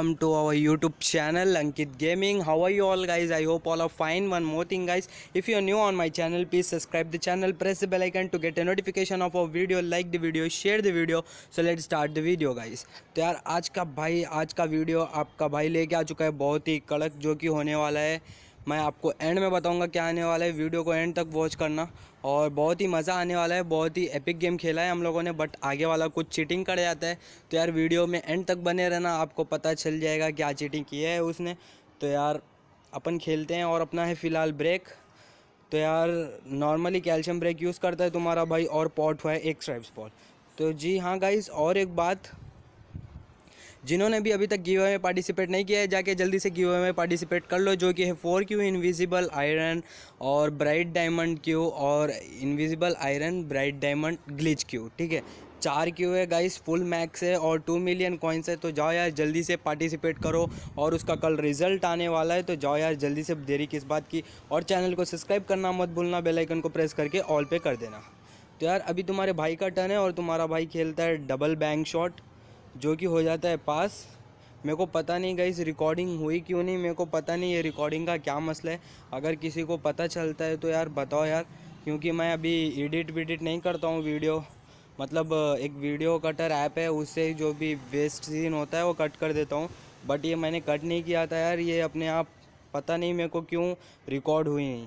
welcome to our YouTube channel Ankit gaming how are you all guys I hope all are fine one more thing guys if you new on my channel please subscribe the channel press bell icon to get a notification of our video like the video share the video so let start the video guys तो यार आज का भाई आज का video आपका भाई लेके आ चुका है बहुत ही कड़क जो कि होने वाला है मैं आपको एंड में बताऊंगा क्या आने वाला है वीडियो को एंड तक वॉच करना और बहुत ही मज़ा आने वाला है बहुत ही एपिक गेम खेला है हम लोगों ने बट आगे वाला कुछ चीटिंग कर जाता है तो यार वीडियो में एंड तक बने रहना आपको पता चल जाएगा क्या चीटिंग की है उसने तो यार अपन खेलते हैं और अपना है फ़िलहाल ब्रेक तो यार नॉर्मली कैल्शियम ब्रेक यूज़ करता है तुम्हारा भाई और पॉट हुआ है एक स्ट्राइप्स पॉट तो जी हाँ गाइज और एक बात जिन्होंने भी अभी तक गिवे में पार्टिसिपेट नहीं किया है जाके जल्दी से गिवे में पार्टिसिपेट कर लो जो कि है फोर क्यू इनविजिबल आयरन और ब्राइट डायमंड क्यू और invisible iron bright diamond glitch cue ठीक है चार क्यू है गाइस फुल मैक्स है और टू मिलियन कॉइन्स है तो जाओ यार जल्दी से पार्टिसिपेट करो और उसका कल रिजल्ट आने वाला है तो जाओ यार जल्दी से देरी किस बात की और चैनल को सब्सक्राइब करना मत भूलना बेल आइकन को प्रेस करके ऑल पे कर देना तो यार अभी तुम्हारे भाई का टर्न है और तुम्हारा भाई खेलता है डबल बैंक शॉट जो कि हो जाता है पास मेरे को पता नहीं गई रिकॉर्डिंग हुई क्यों नहीं मेरे को पता नहीं ये रिकॉर्डिंग का क्या मसला है अगर किसी को पता चलता है तो यार बताओ यार क्योंकि मैं अभी एडिट विडिट नहीं करता हूँ वीडियो मतलब एक वीडियो कटर ऐप है उससे जो भी वेस्ट सीन होता है वो कट कर देता हूँ बट ये मैंने कट नहीं किया था यार ये अपने आप पता नहीं मेरे को क्यों रिकॉर्ड हुई नहीं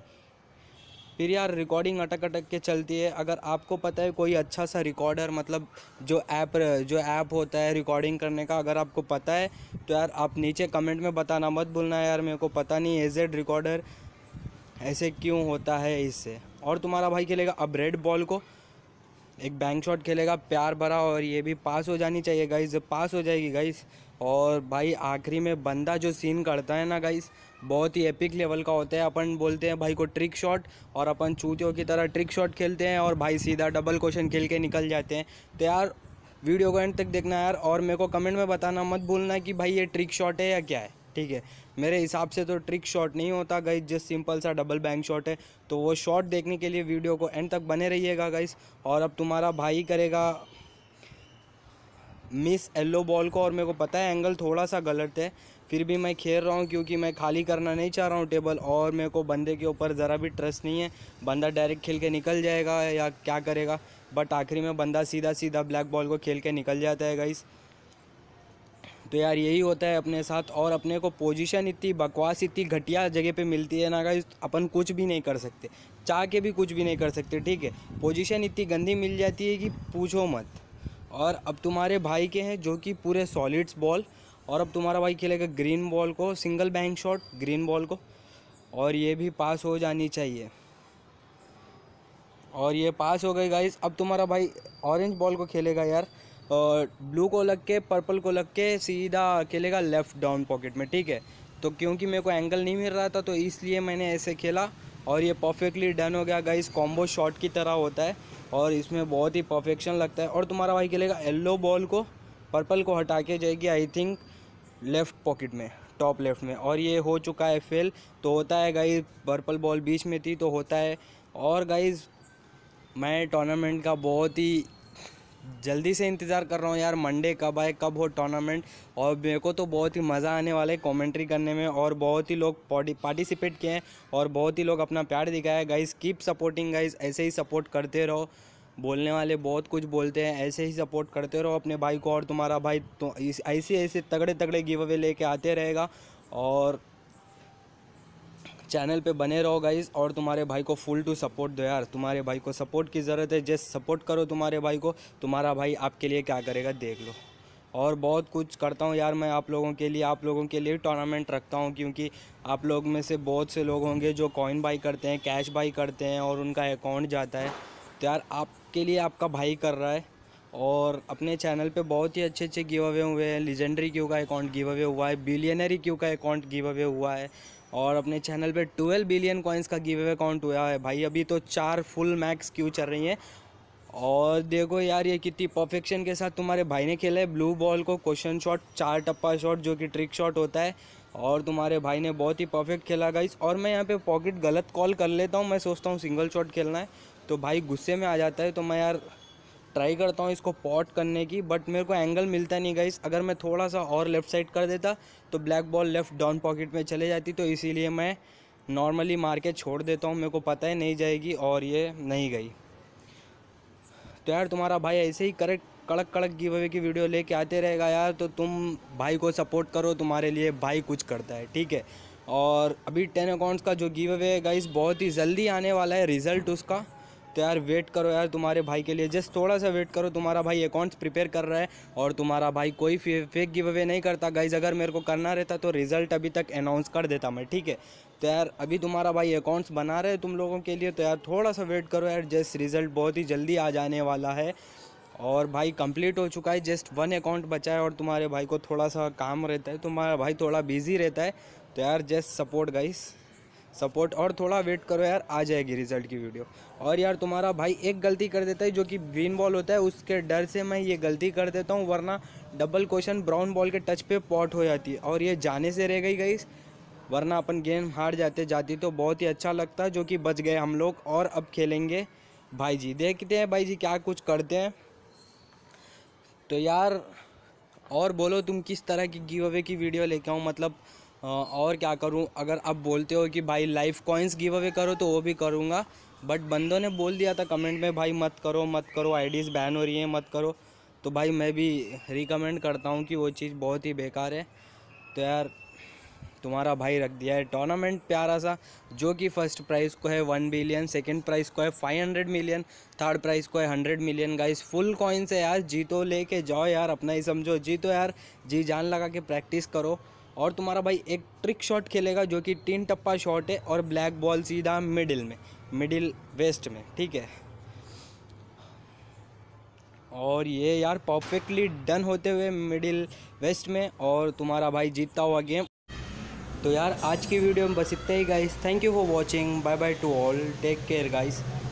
फिर यार रिकॉर्डिंग अटक अटक के चलती है अगर आपको पता है कोई अच्छा सा रिकॉर्डर मतलब जो ऐप जो ऐप होता है रिकॉर्डिंग करने का अगर आपको पता है तो यार आप नीचे कमेंट में बताना मत भूलना यार मेरे को पता नहीं एजेड रिकॉर्डर ऐसे क्यों होता है इससे और तुम्हारा भाई खेलेगा अब रेड बॉल को एक बैंक शॉट खेलेगा प्यार भरा और ये भी पास हो जानी चाहिए गाइस पास हो जाएगी गाइस और भाई आखिरी में बंदा जो सीन करता है ना गाइस बहुत ही एपिक लेवल का होता है अपन बोलते हैं भाई को ट्रिक शॉट और अपन चूतियों की तरह ट्रिक शॉट खेलते हैं और भाई सीधा डबल क्वेश्चन खेल के निकल जाते हैं तो यार वीडियो को एंड तक देखना यार और मेरे को कमेंट में बताना मत भूलना कि भाई ये ट्रिक शॉट है या क्या है ठीक है मेरे हिसाब से तो ट्रिक शॉट नहीं होता गाइज जस्ट सिंपल सा डबल बैंक शॉट है तो वो शॉट देखने के लिए वीडियो को एंड तक बने रहिएगा गाइस और अब तुम्हारा भाई करेगा मिस येल्लो बॉल को और मेरे को पता है एंगल थोड़ा सा गलत है फिर भी मैं खेल रहा हूँ क्योंकि मैं खाली करना नहीं चाह रहा हूँ टेबल और मेरे को बंदे के ऊपर ज़रा भी ट्रस्ट नहीं है बंदा डायरेक्ट खेल के निकल जाएगा या क्या करेगा बट आखिरी में बंदा सीधा सीधा ब्लैक बॉल को खेल के निकल जाता है गाइज़ तो यार यही होता है अपने साथ और अपने को पोजीशन इतनी बकवास इतनी घटिया जगह पे मिलती है ना गाइस अपन कुछ भी नहीं कर सकते चाह के भी कुछ भी नहीं कर सकते ठीक है पोजीशन इतनी गंदी मिल जाती है कि पूछो मत और अब तुम्हारे भाई के हैं जो कि पूरे सॉलिड्स बॉल और अब तुम्हारा भाई खेलेगा ग्रीन बॉल को single bank shot green ball को और ये भी पास हो जानी चाहिए और ये पास हो गई गाइस अब तुम्हारा भाई ऑरेंज बॉल को खेलेगा यार और ब्लू को लग के पर्पल को लग के सीधा खेलेगा लेफ़्ट डाउन पॉकेट में ठीक है तो क्योंकि मेरे को एंगल नहीं मिल रहा था तो इसलिए मैंने ऐसे खेला और ये परफेक्टली डन हो गया गाइस कॉम्बो शॉट की तरह होता है और इसमें बहुत ही परफेक्शन लगता है और तुम्हारा भाई खेलेगा येल्लो बॉल को पर्पल को हटा के जाएगी आई थिंक लेफ़्ट पॉकेट में टॉप लेफ्ट में और ये हो चुका है फेल तो होता है गाइस पर्पल बॉल बीच में थी तो होता है और गाइस मैं टूर्नामेंट का बहुत ही जल्दी से इंतज़ार कर रहा हूँ यार मंडे कब आए कब हो टूर्नामेंट और मेरे को तो बहुत ही मज़ा आने वाला है कॉमेंट्री करने में और बहुत ही लोग पार्टिसिपेट किए हैं और बहुत ही लोग अपना प्यार दिखाया है गाइस कीप सपोर्टिंग गाइस ऐसे ही सपोर्ट करते रहो बोलने वाले बहुत कुछ बोलते हैं ऐसे ही सपोर्ट करते रहो अपने भाई को और तुम्हारा भाई तो ऐसे ऐसे तगड़े तगड़े गिव अवे लेके आते रहेगा और चैनल पे बने रहो गाइस और तुम्हारे भाई को फुल टू सपोर्ट दो यार तुम्हारे भाई को सपोर्ट की ज़रूरत है जैसे सपोर्ट करो तुम्हारे भाई को तुम्हारा भाई आपके लिए क्या करेगा देख लो और बहुत कुछ करता हूँ यार मैं आप लोगों के लिए आप लोगों के लिए टूर्नामेंट रखता हूँ क्योंकि आप लोग में से बहुत से लोग होंगे जो कॉइन बाई करते हैं कैश बाई करते हैं और उनका अकाउंट जाता है तो यार आपके लिए आपका भाई कर रहा है और अपने चैनल पे बहुत ही अच्छे अच्छे गिव अवे हुए हैं लीजेंडरी क्यू का अकाउंट गिव अवे हुआ है बिलियनरी क्यू का अकाउंट गिव अवे हुआ है और अपने चैनल पे 12 बिलियन कॉइन्स का गिव अवे काउंट हुआ है भाई अभी तो चार फुल मैक्स क्यू चल रही हैं और देखो यार ये कितनी परफेक्शन के साथ तुम्हारे भाई ने खेला है ब्लू बॉल को क्वेश्चन शॉट चार टप्पा शॉट जो कि ट्रिक शॉट होता है और तुम्हारे भाई ने बहुत ही परफेक्ट खेला गाइस और मैं यहाँ पे पॉकेट गलत कॉल कर लेता हूँ मैं सोचता हूँ सिंगल शॉट खेलना है तो भाई गुस्से में आ जाता है तो मैं यार ट्राई करता हूँ इसको पॉट करने की बट मेरे को एंगल मिलता नहीं गाइस अगर मैं थोड़ा सा और लेफ़्ट साइड कर देता तो black ball left down pocket में चले जाती तो इसीलिए मैं नॉर्मली मार के छोड़ देता हूँ मेरे को पता है नहीं जाएगी और ये नहीं गई तो यार तुम्हारा भाई ऐसे ही करेक्ट कड़क कड़क गिव अवे की वीडियो लेके आते रहेगा यार तो तुम भाई को सपोर्ट करो तुम्हारे लिए भाई कुछ करता है ठीक है और अभी टेन अकाउंट्स का जो गिव अवे है गाइस बहुत ही जल्दी आने वाला है रिजल्ट उसका तो यार वेट करो यार तुम्हारे भाई के लिए जस्ट थोड़ा सा वेट करो तुम्हारा भाई अकाउंट्स प्रिपेयर कर रहा है और तुम्हारा भाई कोई फेक गिव अवे नहीं करता गाइज अगर मेरे को करना रहता तो रिजल्ट अभी तक अनाउंस कर देता मैं ठीक है तो यार अभी तुम्हारा भाई अकाउंट्स बना रहे तुम लोगों के लिए तो यार थोड़ा सा वेट करो यार जस्ट रिजल्ट बहुत ही जल्दी आ जाने वाला है और भाई कंप्लीट हो चुका है जस्ट वन अकाउंट बचा है और तुम्हारे भाई को थोड़ा सा काम रहता है तुम्हारा भाई थोड़ा बिजी रहता है तो यार जस्ट सपोर्ट गाइस सपोर्ट और थोड़ा वेट करो यार आ जाएगी रिजल्ट की वीडियो और यार तुम्हारा भाई एक गलती कर देता है जो कि ग्रीन बॉल होता है उसके डर से मैं ये गलती कर देता हूँ वरना डबल क्वेश्चन ब्राउन बॉल के टच पे पॉट हो जाती है और ये जाने से रह गई गई वरना अपन गेम हार जाते जाती तो बहुत ही अच्छा लगता जो कि बच गए हम लोग और अब खेलेंगे भाई जी देखते हैं भाई जी क्या कुछ करते हैं तो यार और बोलो तुम किस तरह की गिव अवे की वीडियो लेके आओ मतलब और क्या करूँ अगर आप बोलते हो कि भाई लाइफ कॉइन्स गिव अवे करो तो वो भी करूँगा बट बंदों ने बोल दिया था कमेंट में भाई मत करो मत करो आईडीज़ बैन हो रही हैं मत करो तो भाई मैं भी रिकमेंड करता हूँ कि वो चीज़ बहुत ही बेकार है तो यार तुम्हारा भाई रख दिया है टूर्नामेंट प्यारा सा जो कि फर्स्ट प्राइज़ को है वन बिलियन सेकेंड प्राइज़ को है five hundred million third prize को है hundred million guys full coins है यार जीतो लेके जाओ यार अपना ही समझो जीतो यार जी जान लगा के प्रैक्टिस करो और तुम्हारा भाई एक ट्रिक शॉट खेलेगा जो कि तीन टप्पा शॉट है और ब्लैक बॉल सीधा मिडिल में मिडिल वेस्ट में ठीक है और ये यार परफेक्टली डन होते हुए मिडिल वेस्ट में और तुम्हारा भाई जीतता हुआ गेम तो यार आज की वीडियो में बस इतना ही guys thank you for watching bye bye to all take care guys